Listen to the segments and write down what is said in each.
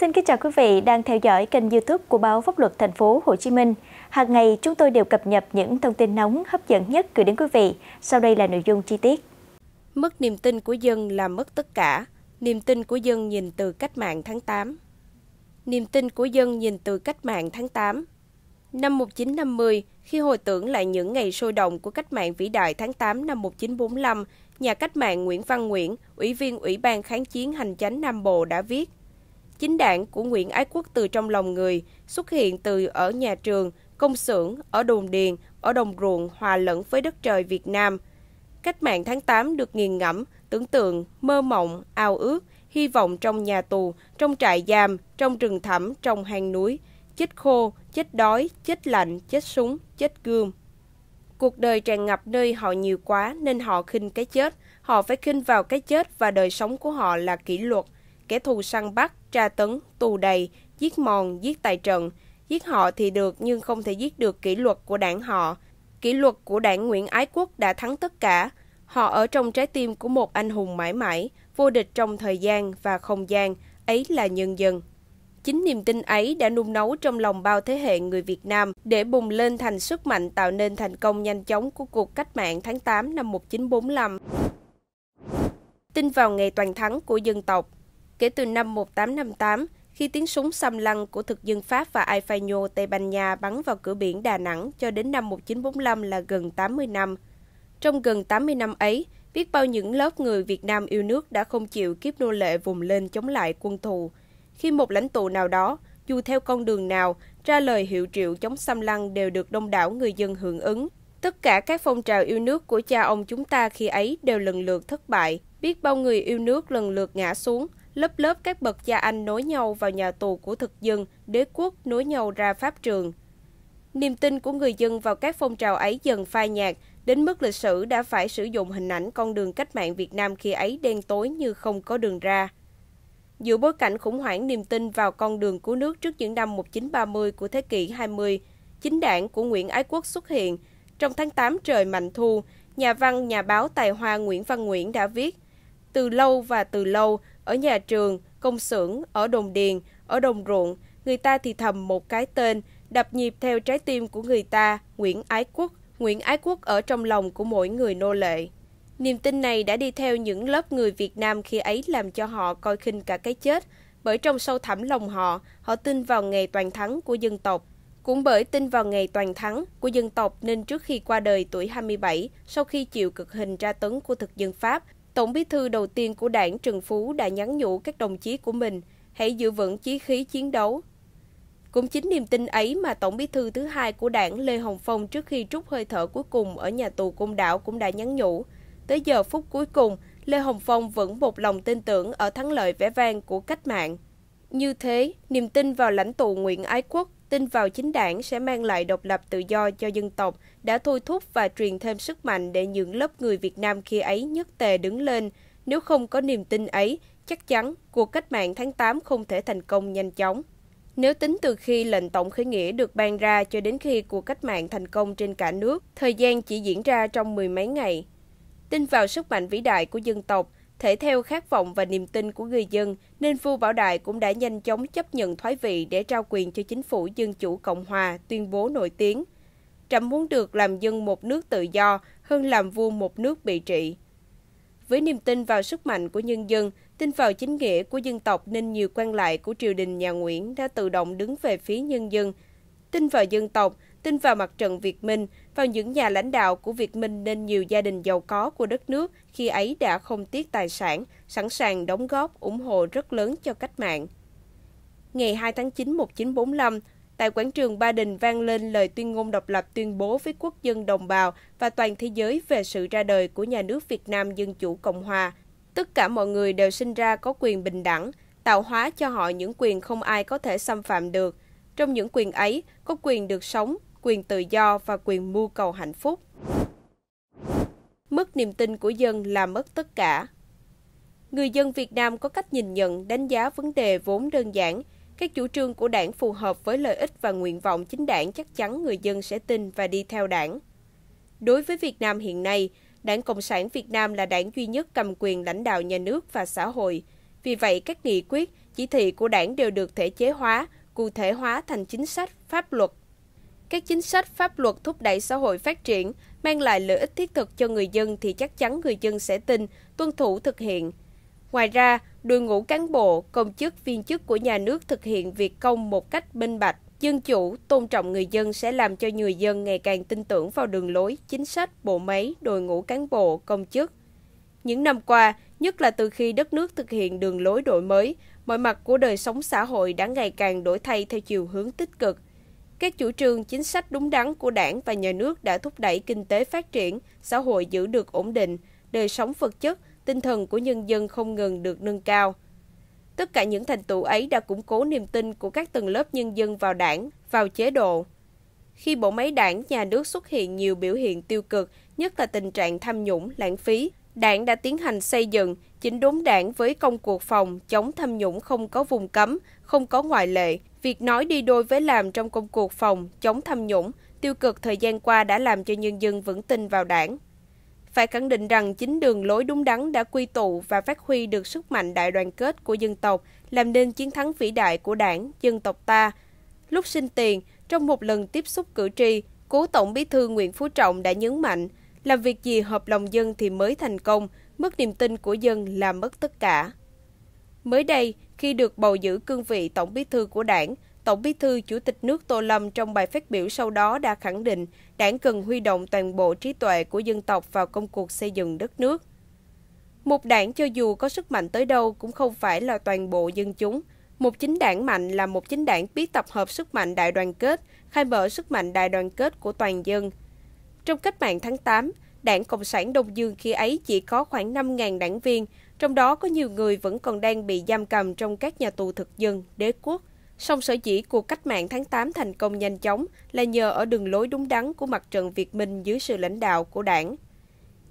Xin kính chào quý vị đang theo dõi kênh YouTube của báo Pháp luật Thành phố Hồ Chí Minh. Hàng ngày chúng tôi đều cập nhật những thông tin nóng hấp dẫn nhất gửi đến quý vị. Sau đây là nội dung chi tiết. Mất niềm tin của dân là mất tất cả. Niềm tin của dân nhìn từ cách mạng tháng 8. Niềm tin của dân nhìn từ cách mạng tháng 8. Năm 1950, khi hồi tưởng lại những ngày sôi động của cách mạng vĩ đại tháng 8 năm 1945, nhà cách mạng Nguyễn Văn Nguyễn, ủy viên Ủy ban kháng chiến hành chánh Nam Bộ đã viết – Chính đảng của Nguyễn Ái Quốc từ trong lòng người xuất hiện từ ở nhà trường, công xưởng, ở đồn điền, ở đồng ruộng hòa lẫn với đất trời Việt Nam. Cách mạng tháng 8 được nghiền ngẫm, tưởng tượng, mơ mộng, ao ước, hy vọng trong nhà tù, trong trại giam, trong rừng thẳm, trong hang núi. Chết khô, chết đói, chết lạnh, chết súng, chết gươm. Cuộc đời tràn ngập nơi họ nhiều quá nên họ khinh cái chết. Họ phải khinh vào cái chết và đời sống của họ là kỷ luật kẻ thù săn bắt, tra tấn, tù đầy, giết mòn, giết tài trận. Giết họ thì được nhưng không thể giết được kỷ luật của đảng họ. Kỷ luật của đảng Nguyễn Ái Quốc đã thắng tất cả. Họ ở trong trái tim của một anh hùng mãi mãi, vô địch trong thời gian và không gian, ấy là nhân dân. Chính niềm tin ấy đã nung nấu trong lòng bao thế hệ người Việt Nam để bùng lên thành sức mạnh tạo nên thành công nhanh chóng của cuộc cách mạng tháng 8 năm 1945. Tin vào ngày toàn thắng của dân tộc, kể từ năm 1858 khi tiếng súng xâm lăng của thực dân Pháp và Ai Faño Tây Ban Nha bắn vào cửa biển Đà Nẵng cho đến năm 1945 là gần 80 năm. Trong gần 80 năm ấy, biết bao những lớp người Việt Nam yêu nước đã không chịu kiếp nô lệ vùng lên chống lại quân thù. Khi một lãnh tụ nào đó, dù theo con đường nào, ra lời hiệu triệu chống xâm lăng đều được đông đảo người dân hưởng ứng. Tất cả các phong trào yêu nước của cha ông chúng ta khi ấy đều lần lượt thất bại, biết bao người yêu nước lần lượt ngã xuống – lớp lớp các bậc cha anh nối nhau vào nhà tù của thực dân, đế quốc nối nhau ra pháp trường. Niềm tin của người dân vào các phong trào ấy dần phai nhạt, đến mức lịch sử đã phải sử dụng hình ảnh con đường cách mạng Việt Nam khi ấy đen tối như không có đường ra. Giữa bối cảnh khủng hoảng niềm tin vào con đường cứu nước trước những năm 1930 của thế kỷ 20, chính đảng của Nguyễn Ái Quốc xuất hiện. Trong tháng 8 trời mạnh thu, nhà văn, nhà báo tài hoa Nguyễn Văn Nguyễn đã viết Từ lâu và từ lâu, ở nhà trường, công xưởng, ở đồng điền, ở đồng ruộng, người ta thì thầm một cái tên, đập nhịp theo trái tim của người ta, Nguyễn Ái Quốc. Nguyễn Ái Quốc ở trong lòng của mỗi người nô lệ. Niềm tin này đã đi theo những lớp người Việt Nam khi ấy làm cho họ coi khinh cả cái chết, bởi trong sâu thẳm lòng họ, họ tin vào ngày toàn thắng của dân tộc. Cũng bởi tin vào ngày toàn thắng của dân tộc nên trước khi qua đời tuổi 27, sau khi chịu cực hình tra tấn của thực dân Pháp, Tổng bí thư đầu tiên của đảng Trần Phú đã nhắn nhủ các đồng chí của mình hãy giữ vững chí khí chiến đấu. Cũng chính niềm tin ấy mà Tổng bí thư thứ hai của đảng Lê Hồng Phong trước khi trút hơi thở cuối cùng ở nhà tù Côn Đảo cũng đã nhắn nhủ. Tới giờ phút cuối cùng, Lê Hồng Phong vẫn một lòng tin tưởng ở thắng lợi vẻ vang của cách mạng. Như thế, niềm tin vào lãnh tụ Nguyễn Ái Quốc tin vào chính đảng sẽ mang lại độc lập tự do cho dân tộc, đã thôi thúc và truyền thêm sức mạnh để những lớp người Việt Nam khi ấy nhất tề đứng lên. Nếu không có niềm tin ấy, chắc chắn cuộc cách mạng tháng 8 không thể thành công nhanh chóng. Nếu tính từ khi lệnh tổng khởi nghĩa được ban ra cho đến khi cuộc cách mạng thành công trên cả nước, thời gian chỉ diễn ra trong mười mấy ngày. Tin vào sức mạnh vĩ đại của dân tộc, Thể theo khát vọng và niềm tin của người dân, nên vua Bảo Đại cũng đã nhanh chóng chấp nhận thoái vị để trao quyền cho chính phủ Dân chủ Cộng hòa tuyên bố nổi tiếng. Trẫm muốn được làm dân một nước tự do hơn làm vua một nước bị trị. Với niềm tin vào sức mạnh của nhân dân, tin vào chính nghĩa của dân tộc nên nhiều quan lại của triều đình nhà Nguyễn đã tự động đứng về phía nhân dân. Tin vào dân tộc, tin vào mặt trận Việt Minh, vào những nhà lãnh đạo của Việt Minh nên nhiều gia đình giàu có của đất nước khi ấy đã không tiếc tài sản, sẵn sàng đóng góp, ủng hộ rất lớn cho cách mạng. Ngày 2 tháng 9 1945, tại quảng trường Ba Đình vang lên lời tuyên ngôn độc lập tuyên bố với quốc dân đồng bào và toàn thế giới về sự ra đời của nhà nước Việt Nam Dân Chủ Cộng Hòa. Tất cả mọi người đều sinh ra có quyền bình đẳng, tạo hóa cho họ những quyền không ai có thể xâm phạm được. Trong những quyền ấy, có quyền được sống, quyền tự do và quyền mưu cầu hạnh phúc. Mất niềm tin của dân là mất tất cả. Người dân Việt Nam có cách nhìn nhận, đánh giá vấn đề vốn đơn giản. Các chủ trương của đảng phù hợp với lợi ích và nguyện vọng chính đảng chắc chắn người dân sẽ tin và đi theo đảng. Đối với Việt Nam hiện nay, Đảng Cộng sản Việt Nam là đảng duy nhất cầm quyền lãnh đạo nhà nước và xã hội. Vì vậy, các nghị quyết, chỉ thị của đảng đều được thể chế hóa, cụ thể hóa thành chính sách, pháp luật các chính sách pháp luật thúc đẩy xã hội phát triển mang lại lợi ích thiết thực cho người dân thì chắc chắn người dân sẽ tin, tuân thủ thực hiện. Ngoài ra, đội ngũ cán bộ, công chức, viên chức của nhà nước thực hiện việc công một cách minh bạch, dân chủ, tôn trọng người dân sẽ làm cho người dân ngày càng tin tưởng vào đường lối, chính sách, bộ máy, đội ngũ cán bộ, công chức. Những năm qua, nhất là từ khi đất nước thực hiện đường lối đổi mới, mọi mặt của đời sống xã hội đã ngày càng đổi thay theo chiều hướng tích cực, các chủ trương, chính sách đúng đắn của đảng và nhà nước đã thúc đẩy kinh tế phát triển, xã hội giữ được ổn định, đời sống vật chất, tinh thần của nhân dân không ngừng được nâng cao. Tất cả những thành tựu ấy đã củng cố niềm tin của các tầng lớp nhân dân vào đảng, vào chế độ. Khi bộ máy đảng, nhà nước xuất hiện nhiều biểu hiện tiêu cực, nhất là tình trạng tham nhũng, lãng phí, đảng đã tiến hành xây dựng, Chính đúng đảng với công cuộc phòng chống tham nhũng không có vùng cấm, không có ngoại lệ. Việc nói đi đôi với làm trong công cuộc phòng chống tham nhũng, tiêu cực thời gian qua đã làm cho nhân dân vững tin vào đảng. Phải khẳng định rằng chính đường lối đúng đắn đã quy tụ và phát huy được sức mạnh đại đoàn kết của dân tộc, làm nên chiến thắng vĩ đại của đảng, dân tộc ta. Lúc sinh tiền, trong một lần tiếp xúc cử tri, cố Tổng Bí thư Nguyễn Phú Trọng đã nhấn mạnh, làm việc gì hợp lòng dân thì mới thành công – mất niềm tin của dân là mất tất cả. Mới đây, khi được bầu giữ cương vị Tổng bí thư của đảng, Tổng bí thư Chủ tịch nước Tô Lâm trong bài phát biểu sau đó đã khẳng định đảng cần huy động toàn bộ trí tuệ của dân tộc vào công cuộc xây dựng đất nước. Một đảng cho dù có sức mạnh tới đâu cũng không phải là toàn bộ dân chúng. Một chính đảng mạnh là một chính đảng biết tập hợp sức mạnh đại đoàn kết, khai mở sức mạnh đại đoàn kết của toàn dân. Trong cách mạng tháng 8, Đảng Cộng sản Đông Dương khi ấy chỉ có khoảng 5.000 đảng viên, trong đó có nhiều người vẫn còn đang bị giam cầm trong các nhà tù thực dân, đế quốc. Song sở dĩ cuộc cách mạng tháng 8 thành công nhanh chóng là nhờ ở đường lối đúng đắn của mặt trận Việt Minh dưới sự lãnh đạo của đảng.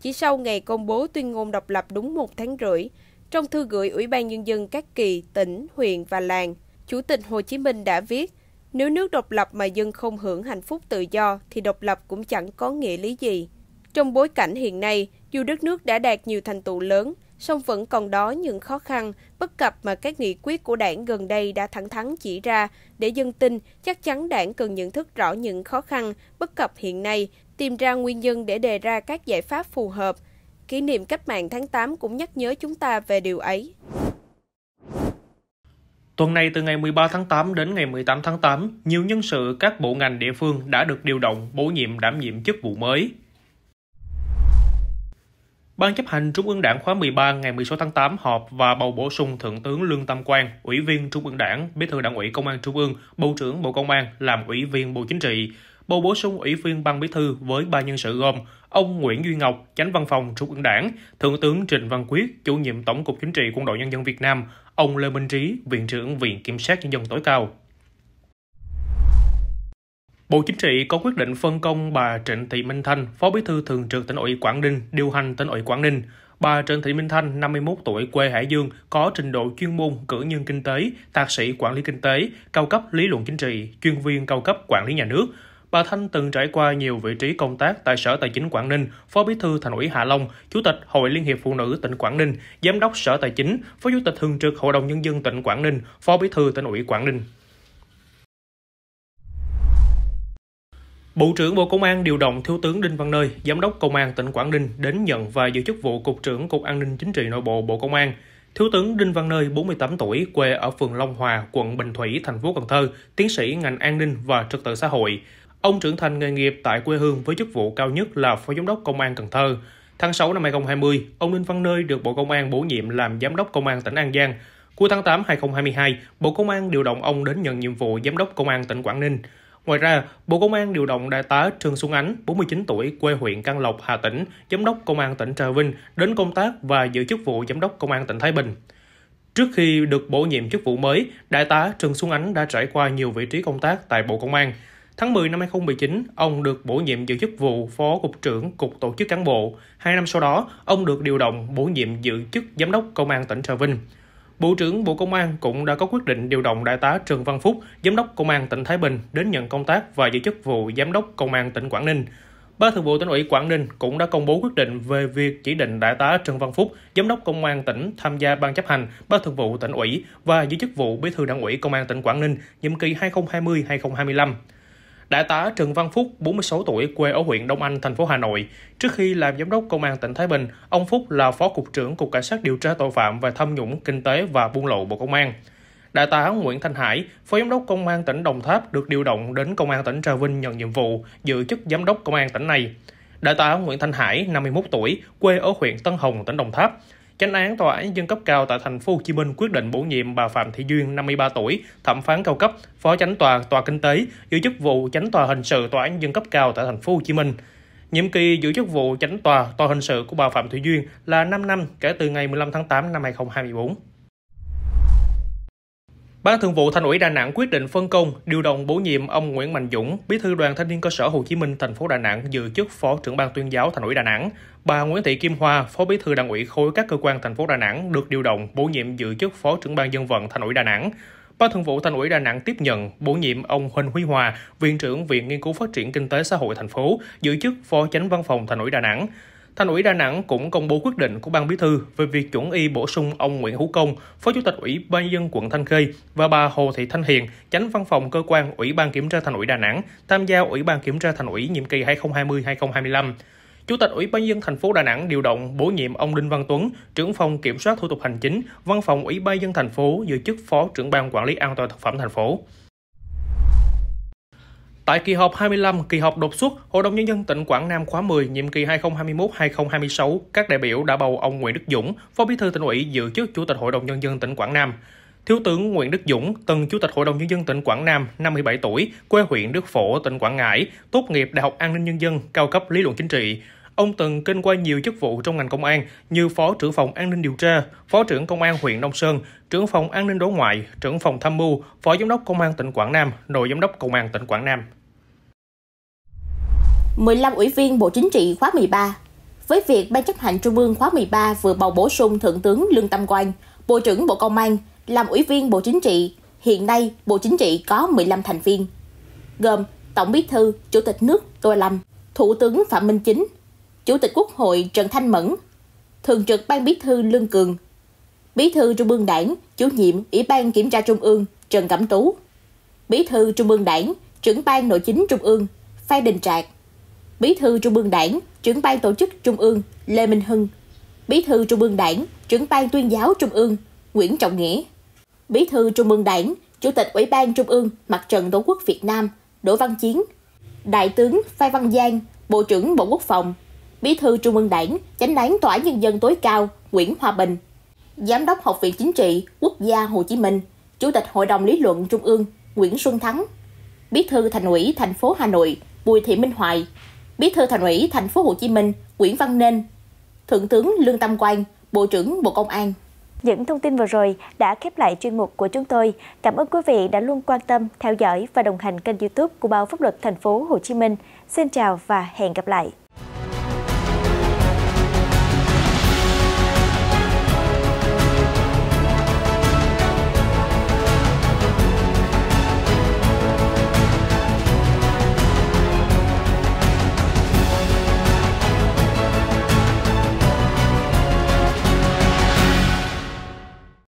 Chỉ sau ngày công bố tuyên ngôn độc lập đúng một tháng rưỡi, trong thư gửi Ủy ban Nhân dân các kỳ, tỉnh, huyện và làng, Chủ tịch Hồ Chí Minh đã viết nếu nước độc lập mà dân không hưởng hạnh phúc tự do thì độc lập cũng chẳng có nghĩa lý gì. Trong bối cảnh hiện nay, dù đất nước đã đạt nhiều thành tựu lớn, song vẫn còn đó những khó khăn, bất cập mà các nghị quyết của đảng gần đây đã thẳng thắn chỉ ra để dân tin chắc chắn đảng cần nhận thức rõ những khó khăn, bất cập hiện nay, tìm ra nguyên nhân để đề ra các giải pháp phù hợp. Kỷ niệm cách mạng tháng 8 cũng nhắc nhớ chúng ta về điều ấy. Tuần này từ ngày 13 tháng 8 đến ngày 18 tháng 8, nhiều nhân sự các bộ ngành địa phương đã được điều động bổ nhiệm đảm nhiệm chức vụ mới. Ban chấp hành Trung ương Đảng khóa 13 ngày 16 tháng 8 họp và bầu bổ sung Thượng tướng Lương Tam Quang, Ủy viên Trung ương Đảng, Bí thư Đảng ủy Công an Trung ương, Bộ trưởng Bộ Công an làm Ủy viên Bộ Chính trị. Bầu bổ sung Ủy viên Ban Bí thư với ba nhân sự gồm ông Nguyễn Duy Ngọc, Chánh Văn phòng Trung ương Đảng, Thượng tướng Trịnh Văn Quyết, Chủ nhiệm Tổng cục Chính trị Quân đội Nhân dân Việt Nam, ông Lê Minh Trí, Viện trưởng Viện Kiểm sát Nhân dân tối cao. Bộ Chính trị có quyết định phân công bà Trịnh Thị Minh Thanh, Phó Bí thư Thường trực tỉnh ủy Quảng Ninh, điều hành tỉnh ủy Quảng Ninh. Bà Trịnh Thị Minh Thanh, 51 tuổi, quê Hải Dương, có trình độ chuyên môn cử nhân kinh tế, thạc sĩ quản lý kinh tế, cao cấp lý luận chính trị, chuyên viên cao cấp quản lý nhà nước. Bà Thanh từng trải qua nhiều vị trí công tác tại Sở Tài chính Quảng Ninh, Phó Bí thư Thành ủy Hạ Long, Chủ tịch Hội Liên hiệp Phụ nữ tỉnh Quảng Ninh, Giám đốc Sở Tài chính, Phó Chủ tịch Thường trực Hội đồng Nhân dân tỉnh Quảng Ninh, Phó Bí thư tỉnh ủy Quảng Ninh. Bộ trưởng Bộ Công an điều động Thiếu tướng Đinh Văn Nơi, Giám đốc Công an tỉnh Quảng Ninh đến nhận và giữ chức vụ Cục trưởng Cục An ninh Chính trị Nội bộ Bộ Công an. Thiếu tướng Đinh Văn Nơi, 48 tuổi, quê ở phường Long Hòa, quận Bình Thủy, thành phố Cần Thơ, tiến sĩ ngành an ninh và trật tự xã hội. Ông trưởng thành nghề nghiệp tại quê hương với chức vụ cao nhất là Phó Giám đốc Công an Cần Thơ. Tháng 6 năm 2020, ông Đinh Văn Nơi được Bộ Công an bổ nhiệm làm Giám đốc Công an tỉnh An Giang. Cuối tháng 8 2022, Bộ Công an điều động ông đến nhận nhiệm vụ Giám đốc Công an tỉnh Quảng Ninh. Ngoài ra, Bộ Công an điều động Đại tá Trương Xuân Ánh, 49 tuổi, quê huyện can Lộc, Hà Tĩnh, Giám đốc Công an tỉnh Trà Vinh đến công tác và giữ chức vụ Giám đốc Công an tỉnh Thái Bình. Trước khi được bổ nhiệm chức vụ mới, Đại tá Trần Xuân Ánh đã trải qua nhiều vị trí công tác tại Bộ Công an. Tháng 10 năm 2019, ông được bổ nhiệm giữ chức vụ Phó Cục trưởng Cục Tổ chức Cán bộ. Hai năm sau đó, ông được điều động bổ nhiệm giữ chức Giám đốc Công an tỉnh Trà Vinh. Bộ trưởng Bộ Công an cũng đã có quyết định điều động Đại tá Trần Văn Phúc, Giám đốc Công an tỉnh Thái Bình đến nhận công tác và giữ chức vụ Giám đốc Công an tỉnh Quảng Ninh. Ban Thường vụ tỉnh ủy Quảng Ninh cũng đã công bố quyết định về việc chỉ định Đại tá Trần Văn Phúc, Giám đốc Công an tỉnh tham gia Ban chấp hành Ban Thường vụ tỉnh ủy và giữ chức vụ Bí thư Đảng ủy Công an tỉnh Quảng Ninh nhiệm kỳ 2020-2025. Đại tá Trần Văn Phúc, 46 tuổi, quê ở huyện Đông Anh, thành phố Hà Nội. Trước khi làm giám đốc công an tỉnh Thái Bình, ông Phúc là phó cục trưởng Cục Cảnh sát điều tra tội phạm về tham nhũng, kinh tế và buôn lậu Bộ Công an. Đại tá Nguyễn Thanh Hải, Phó Giám đốc Công an tỉnh Đồng Tháp được điều động đến Công an tỉnh Trà Vinh nhận nhiệm vụ, giữ chức Giám đốc Công an tỉnh này. Đại tá Nguyễn Thanh Hải, 51 tuổi, quê ở huyện Tân Hồng, tỉnh Đồng Tháp, Chánh án tòa án dân cấp cao tại thành phố Hồ Chí Minh quyết định bổ nhiệm bà Phạm Thị Duyên, 53 tuổi, thẩm phán cao cấp, phó chánh tòa tòa kinh tế, giữ chức vụ chánh tòa hình sự tòa án dân cấp cao tại thành phố Hồ Chí Minh. Nhiệm kỳ giữ chức vụ chánh tòa tòa hình sự của bà Phạm Thị Duyên là 5 năm kể từ ngày 15 tháng 8 năm 2024. Ban Thường vụ Thành ủy Đà Nẵng quyết định phân công điều động bổ nhiệm ông Nguyễn Mạnh Dũng, Bí thư Đoàn Thanh niên cơ sở Hồ Chí Minh thành phố Đà Nẵng giữ chức Phó trưởng ban tuyên giáo Thành ủy Đà Nẵng. Bà Nguyễn Thị Kim Hoa, Phó Bí thư Đảng ủy khối các cơ quan thành phố Đà Nẵng được điều động bổ nhiệm giữ chức Phó trưởng ban dân vận Thành ủy Đà Nẵng. Ban Thường vụ Thành ủy Đà Nẵng tiếp nhận bổ nhiệm ông Huỳnh Huy Hòa, Viện trưởng Viện Nghiên cứu Phát triển Kinh tế Xã hội thành phố giữ chức Phó Chánh Văn phòng Thành ủy Đà Nẵng. Thành ủy Đà Nẵng cũng công bố quyết định của Ban Bí thư về việc chuẩn y bổ sung ông Nguyễn Hữu Công, Phó Chủ tịch Ủy ban dân quận Thanh Khê và bà Hồ Thị Thanh Hiền, Chánh Văn phòng cơ quan Ủy ban kiểm tra Thành ủy Đà Nẵng, tham gia Ủy ban kiểm tra Thành ủy nhiệm kỳ 2020-2025. Chủ tịch Ủy ban dân thành phố Đà Nẵng điều động bổ nhiệm ông Đinh Văn Tuấn, trưởng phòng kiểm soát thủ tục hành chính, văn phòng Ủy ban dân thành phố giữ chức Phó trưởng ban quản lý an toàn thực phẩm thành phố. Tại kỳ họp 25, kỳ họp đột xuất, Hội đồng Nhân dân tỉnh Quảng Nam khóa 10, nhiệm kỳ 2021-2026, các đại biểu đã bầu ông Nguyễn Đức Dũng, Phó Bí thư tỉnh ủy giữ chức Chủ tịch Hội đồng Nhân dân tỉnh Quảng Nam. Thiếu tướng Nguyễn Đức Dũng, từng Chủ tịch Hội đồng Nhân dân tỉnh Quảng Nam, 57 tuổi, quê huyện Đức Phổ, tỉnh Quảng Ngãi, tốt nghiệp Đại học An ninh Nhân dân, cao cấp lý luận chính trị. Ông từng kinh qua nhiều chức vụ trong ngành công an như Phó trưởng phòng an ninh điều tra, Phó trưởng công an huyện Đông Sơn, trưởng phòng an ninh đối ngoại, trưởng phòng tham mưu, Phó giám đốc công an tỉnh Quảng Nam, nội giám đốc công an tỉnh Quảng Nam. 15 ủy viên Bộ Chính trị khóa 13. Với việc Ban chấp hành Trung ương khóa 13 vừa bầu bổ sung Thượng tướng Lương Tâm Quang, Bộ trưởng Bộ Công an, làm ủy viên Bộ Chính trị, hiện nay Bộ Chính trị có 15 thành viên, gồm Tổng bí thư, Chủ tịch nước Tô Lâm, Thủ tướng Phạm Minh Chính, Chủ tịch Quốc hội Trần Thanh Mẫn, Thường trực Ban bí thư Lương Cường, Bí thư Trung ương Đảng, Chủ nhiệm Ủy ban Kiểm tra Trung ương Trần Cẩm Tú, Bí thư Trung ương Đảng, Trưởng ban Nội chính Trung ương Phan Đình Trạc, Bí thư Trung ương Đảng, trưởng ban tổ chức Trung ương Lê Minh Hưng, Bí thư Trung ương Đảng, trưởng ban tuyên giáo Trung ương Nguyễn Trọng Nghĩa, Bí thư Trung ương Đảng, Chủ tịch Ủy ban Trung ương Mặt trận Tổ quốc Việt Nam Đỗ Văn Chiến, Đại tướng Phan Văn Giang, Bộ trưởng Bộ Quốc phòng, Bí thư Trung ương Đảng, Chánh án Tòa Nhân dân tối cao Nguyễn Hòa Bình, Giám đốc Học viện Chính trị Quốc gia Hồ Chí Minh, Chủ tịch Hội đồng lý luận Trung ương Nguyễn Xuân Thắng, Bí thư Thành ủy thành phố Hà Nội Bùi Thị Minh Hoài, Bí thư Thành ủy Thành phố Hồ Chí Minh Nguyễn Văn Nên, Thượng tướng Lương Tam Quang, Bộ trưởng Bộ Công an. Những thông tin vừa rồi đã khép lại chuyên mục của chúng tôi. Cảm ơn quý vị đã luôn quan tâm, theo dõi và đồng hành kênh YouTube của Báo Pháp luật Thành phố Hồ Chí Minh. Xin chào và hẹn gặp lại.